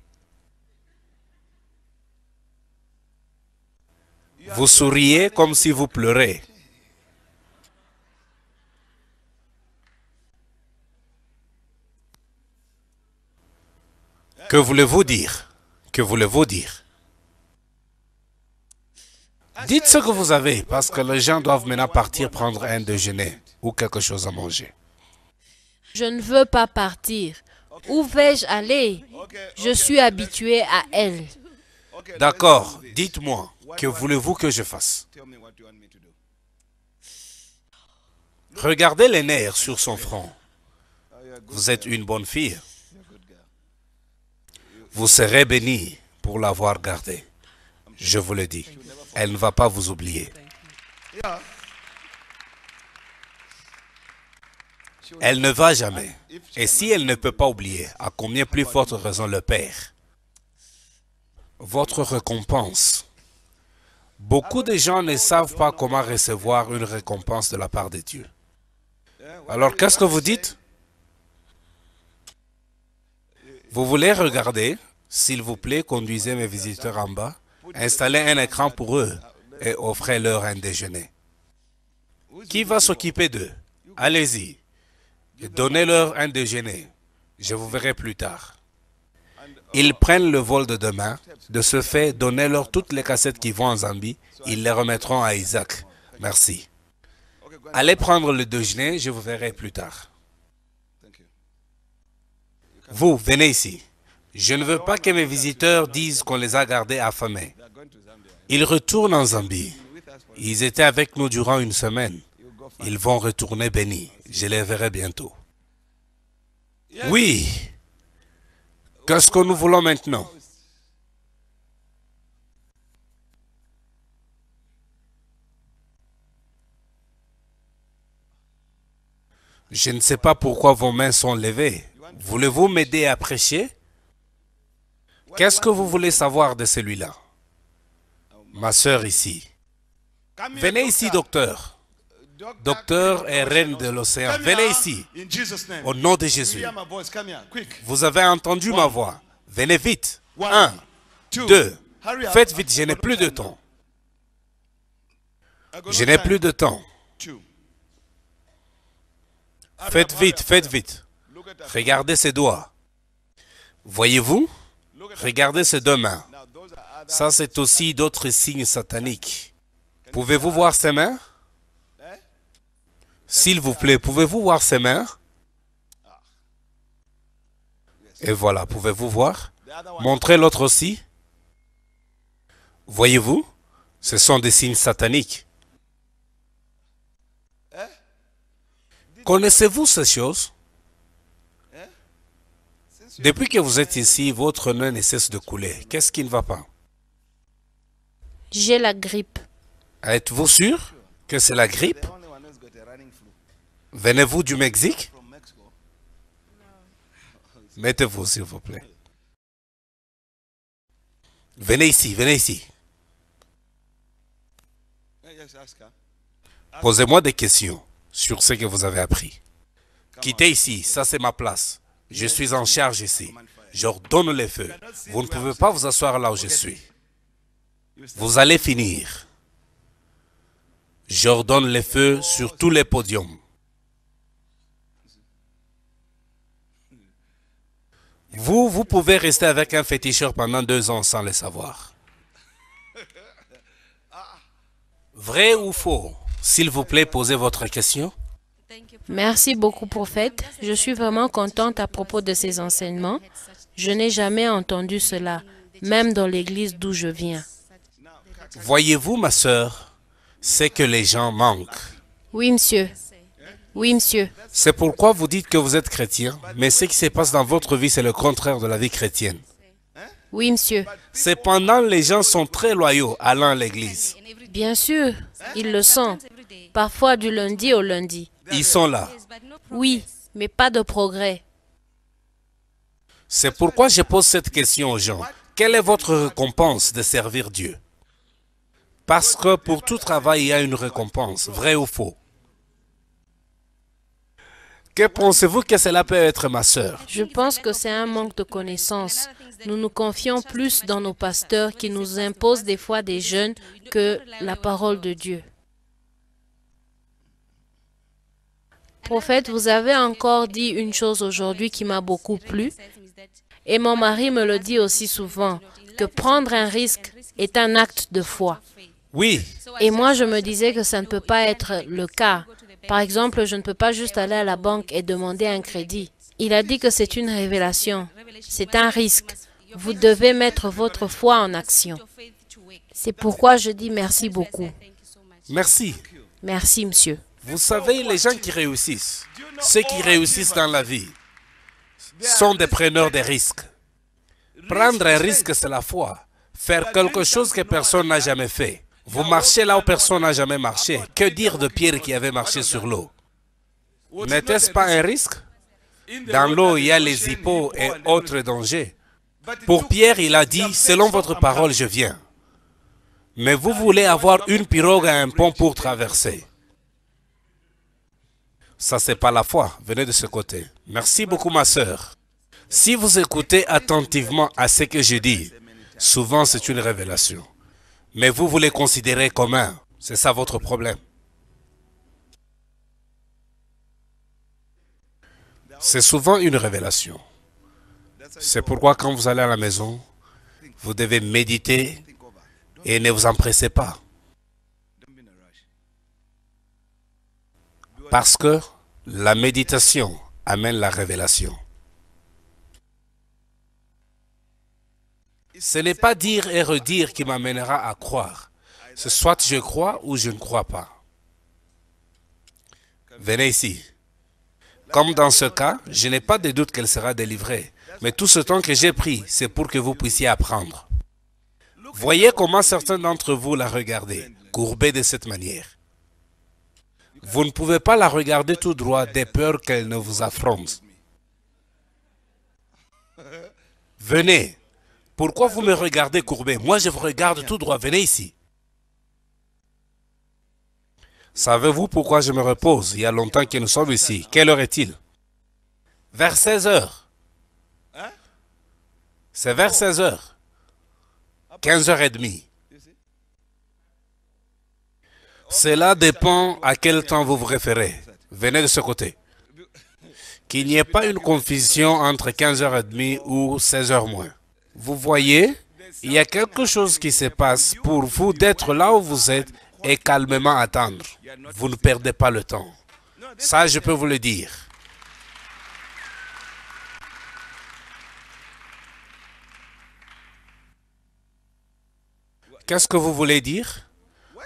Vous souriez comme si vous pleurez. Que voulez-vous dire Que voulez-vous dire Dites ce que vous avez, parce que les gens doivent maintenant partir prendre un déjeuner ou quelque chose à manger. Je ne veux pas partir. Où vais-je aller Je suis habitué à elle. D'accord, dites-moi, que voulez-vous que je fasse Regardez les nerfs sur son front. Vous êtes une bonne fille. Vous serez bénie pour l'avoir gardée. Je vous le dis. Elle ne va pas vous oublier. Elle ne va jamais. Et si elle ne peut pas oublier, à combien plus forte raison le Père Votre récompense. Beaucoup de gens ne savent pas comment recevoir une récompense de la part de Dieu. Alors qu'est-ce que vous dites Vous voulez regarder S'il vous plaît, conduisez mes visiteurs en bas. Installez un écran pour eux et offrez leur un déjeuner. Qui va s'occuper d'eux Allez-y, donnez-leur un déjeuner. Je vous verrai plus tard. Ils prennent le vol de demain. De ce fait, donnez-leur toutes les cassettes qui vont en Zambie. Ils les remettront à Isaac. Merci. Allez prendre le déjeuner, je vous verrai plus tard. Vous, venez ici. Je ne veux pas que mes visiteurs disent qu'on les a gardés affamés. Ils retournent en Zambie. Ils étaient avec nous durant une semaine. Ils vont retourner bénis. Je les verrai bientôt. Oui. Qu'est-ce que nous voulons maintenant Je ne sais pas pourquoi vos mains sont levées. Voulez-vous m'aider à prêcher Qu'est-ce que vous voulez savoir de celui-là Ma sœur ici. Venez ici, docteur. Docteur et reine de l'océan, venez ici. Au nom de Jésus. Vous avez entendu ma voix. Venez vite. Un, deux. Faites vite, je n'ai plus de temps. Je n'ai plus de temps. Faites vite, faites vite. Regardez ses doigts. Voyez-vous Regardez ces deux mains. Ça, c'est aussi d'autres signes sataniques. Pouvez-vous voir ces mains S'il vous plaît, pouvez-vous voir ces mains Et voilà, pouvez-vous voir Montrez l'autre aussi. Voyez-vous Ce sont des signes sataniques. Connaissez-vous ces choses depuis que vous êtes ici, votre nez ne cesse de couler. Qu'est-ce qui ne va pas J'ai la grippe. Êtes-vous sûr que c'est la grippe Venez-vous du Mexique Mettez-vous, s'il vous plaît. Venez ici, venez ici. Posez-moi des questions sur ce que vous avez appris. Quittez ici, ça c'est ma place. Je suis en charge ici. J'ordonne les feux. Vous ne pouvez pas vous asseoir là où je suis. Vous allez finir. J'ordonne les feux sur tous les podiums. Vous, vous pouvez rester avec un féticheur pendant deux ans sans le savoir. Vrai ou faux S'il vous plaît, posez votre question. Merci beaucoup, prophète. Je suis vraiment contente à propos de ces enseignements. Je n'ai jamais entendu cela, même dans l'église d'où je viens. Voyez-vous, ma sœur, c'est que les gens manquent. Oui, monsieur. Oui, monsieur. C'est pourquoi vous dites que vous êtes chrétien, mais ce qui se passe dans votre vie, c'est le contraire de la vie chrétienne. Oui, monsieur. Cependant, les gens sont très loyaux allant à l'église. Bien sûr, ils le sont. Parfois du lundi au lundi. Ils sont là. Oui, mais pas de progrès. C'est pourquoi je pose cette question aux gens. Quelle est votre récompense de servir Dieu Parce que pour tout travail, il y a une récompense, vrai ou faux. Que pensez-vous que cela peut être, ma sœur Je pense que c'est un manque de connaissances. Nous nous confions plus dans nos pasteurs qui nous imposent des fois des jeûnes que la parole de Dieu. Prophète, vous avez encore dit une chose aujourd'hui qui m'a beaucoup plu. Et mon mari me le dit aussi souvent, que prendre un risque est un acte de foi. Oui. Et moi, je me disais que ça ne peut pas être le cas. Par exemple, je ne peux pas juste aller à la banque et demander un crédit. Il a dit que c'est une révélation. C'est un risque. Vous devez mettre votre foi en action. C'est pourquoi je dis merci beaucoup. Merci. Merci, monsieur. Vous savez, les gens qui réussissent, ceux qui réussissent dans la vie, sont des preneurs de risques. Prendre un risque, c'est la foi. Faire quelque chose que personne n'a jamais fait. Vous marchez là où personne n'a jamais marché. Que dire de Pierre qui avait marché sur l'eau N'était-ce pas un risque Dans l'eau, il y a les hippos et autres dangers. Pour Pierre, il a dit, selon votre parole, je viens. Mais vous voulez avoir une pirogue et un pont pour traverser. Ça, c'est pas la foi. Venez de ce côté. Merci beaucoup, ma sœur. Si vous écoutez attentivement à ce que je dis, souvent c'est une révélation. Mais vous, vous considérer considérez comme un. C'est ça votre problème. C'est souvent une révélation. C'est pourquoi quand vous allez à la maison, vous devez méditer et ne vous empressez pas. Parce que la méditation amène la révélation. Ce n'est pas dire et redire qui m'amènera à croire. C'est soit je crois ou je ne crois pas. Venez ici. Comme dans ce cas, je n'ai pas de doute qu'elle sera délivrée. Mais tout ce temps que j'ai pris, c'est pour que vous puissiez apprendre. Voyez comment certains d'entre vous la regardaient, courbée de cette manière. Vous ne pouvez pas la regarder tout droit des peurs qu'elle ne vous affronte. Venez. Pourquoi vous me regardez courbé Moi, je vous regarde tout droit. Venez ici. Savez-vous pourquoi je me repose Il y a longtemps que nous sommes ici. Quelle heure est-il Vers 16 heures. C'est vers 16 heures. 15 heures et demie. Cela dépend à quel temps vous vous référez. Venez de ce côté. Qu'il n'y ait pas une confusion entre 15h30 ou 16h moins. Vous voyez, il y a quelque chose qui se passe pour vous d'être là où vous êtes et calmement attendre. Vous ne perdez pas le temps. Ça, je peux vous le dire. Qu'est-ce que vous voulez dire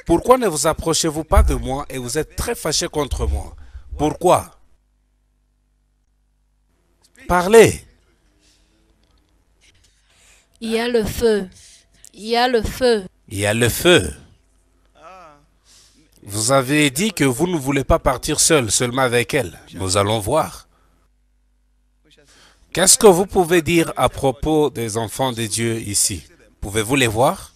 pourquoi ne vous approchez-vous pas de moi et vous êtes très fâché contre moi Pourquoi Parlez. Il y a le feu. Il y a le feu. Il y a le feu. Vous avez dit que vous ne voulez pas partir seul, seulement avec elle. Nous allons voir. Qu'est-ce que vous pouvez dire à propos des enfants de Dieu ici Pouvez-vous les voir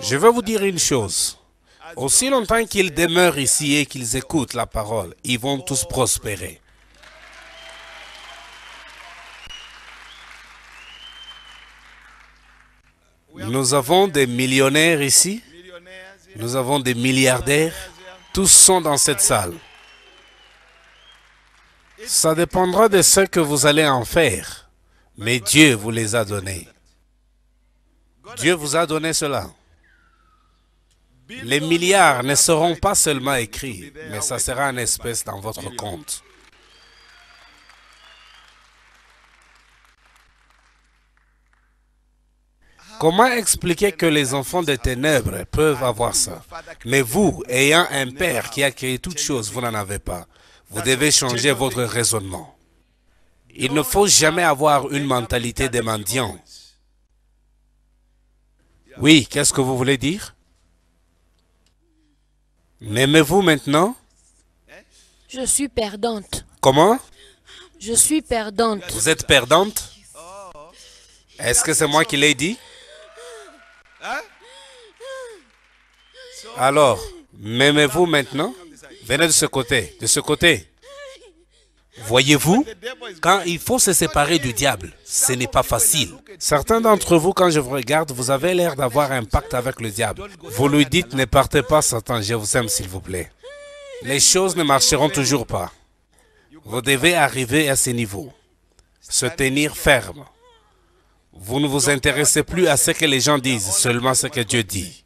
Je veux vous dire une chose. Aussi longtemps qu'ils demeurent ici et qu'ils écoutent la parole, ils vont tous prospérer. Nous avons des millionnaires ici, nous avons des milliardaires, tous sont dans cette salle. Ça dépendra de ce que vous allez en faire, mais Dieu vous les a donnés. Dieu vous a donné cela. Les milliards ne seront pas seulement écrits, mais ça sera en espèce dans votre compte. Comment expliquer que les enfants des ténèbres peuvent avoir ça Mais vous, ayant un Père qui a créé toutes choses, vous n'en avez pas. Vous devez changer votre raisonnement. Il ne faut jamais avoir une mentalité des mendiants. Oui, qu'est-ce que vous voulez dire M'aimez-vous maintenant Je suis perdante. Comment Je suis perdante. Vous êtes perdante Est-ce que c'est moi qui l'ai dit Alors, m'aimez-vous maintenant Venez de ce côté, de ce côté. Voyez-vous, quand il faut se séparer du diable, ce n'est pas facile. Certains d'entre vous, quand je vous regarde, vous avez l'air d'avoir un pacte avec le diable. Vous lui dites, ne partez pas, Satan, je vous aime, s'il vous plaît. Les choses ne marcheront toujours pas. Vous devez arriver à ce niveau, se tenir ferme. Vous ne vous intéressez plus à ce que les gens disent, seulement ce que Dieu dit.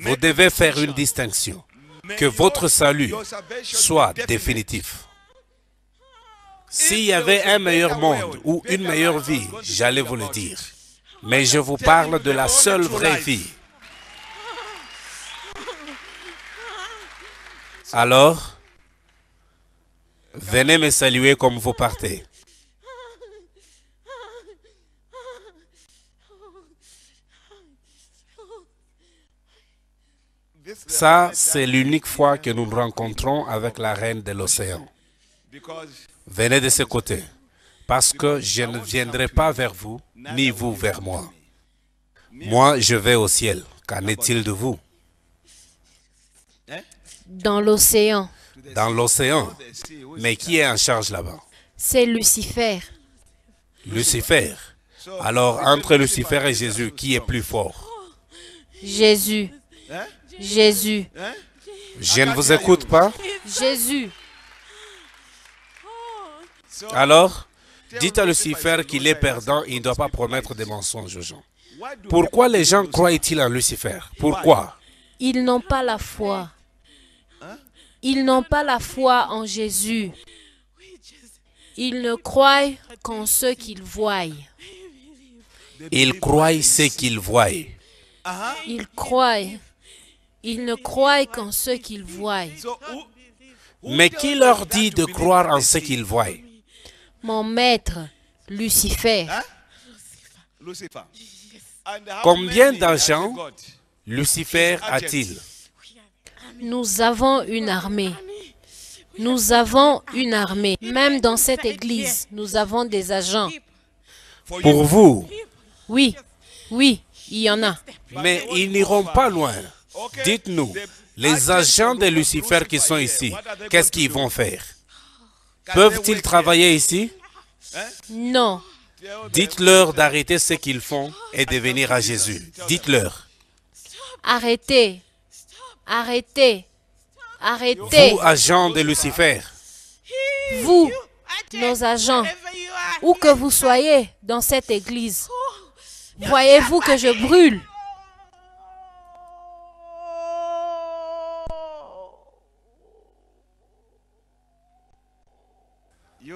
Vous devez faire une distinction, que votre salut soit définitif. S'il y avait un meilleur monde ou une meilleure vie, j'allais vous le dire. Mais je vous parle de la seule vraie vie. Alors, venez me saluer comme vous partez. Ça, c'est l'unique fois que nous nous rencontrons avec la reine de l'océan venez de ce côté, parce que je ne viendrai pas vers vous, ni vous vers moi. Moi, je vais au ciel. Qu'en est-il de vous Dans l'océan. Dans l'océan. Mais qui est en charge là-bas C'est Lucifer. Lucifer. Alors, entre Lucifer et Jésus, qui est plus fort Jésus. Hein? Jésus. Je ne vous écoute pas Jésus. Alors, dites à Lucifer qu'il est perdant il ne doit pas promettre des mensonges aux gens. Pourquoi les gens croient-ils en Lucifer Pourquoi Ils n'ont pas la foi. Ils n'ont pas la foi en Jésus. Ils ne croient qu'en ce qu'ils voient. Ils croient ce qu'ils voient. Ils croient. Ils ne croient qu'en ce qu'ils voient. Mais qui leur dit de croire en ce qu'ils voient mon maître, Lucifer. Hein? Combien d'agents Lucifer a-t-il Nous avons une armée. Nous avons une armée. Même dans cette église, nous avons des agents. Pour vous Oui, oui, il y en a. Mais ils n'iront pas loin. Dites-nous, les agents de Lucifer qui sont ici, qu'est-ce qu'ils vont faire Peuvent-ils travailler ici Non. Dites-leur d'arrêter ce qu'ils font et de venir à Jésus. Dites-leur. Arrêtez. Arrêtez. Arrêtez. Vous, agents de Lucifer. Vous, nos agents, où que vous soyez dans cette église, voyez-vous que je brûle.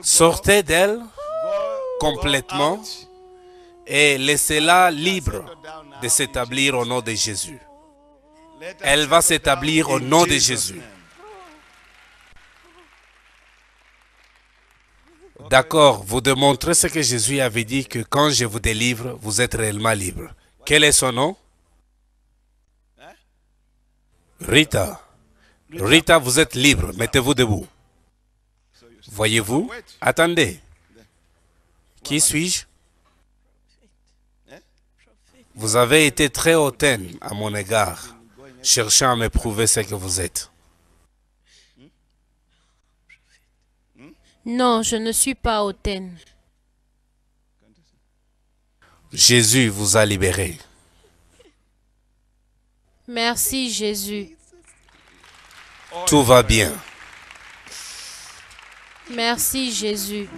Sortez d'elle complètement et laissez-la libre de s'établir au nom de Jésus. Elle va s'établir au nom de Jésus. D'accord, vous démontrez ce que Jésus avait dit que quand je vous délivre, vous êtes réellement libre. Quel est son nom Rita. Rita, vous êtes libre. Mettez-vous debout. Voyez-vous Attendez. Qui suis-je Vous avez été très hautaine à mon égard, cherchant à me prouver ce que vous êtes. Non, je ne suis pas hautaine. Jésus vous a libéré. Merci Jésus. Tout va bien. Merci Jésus.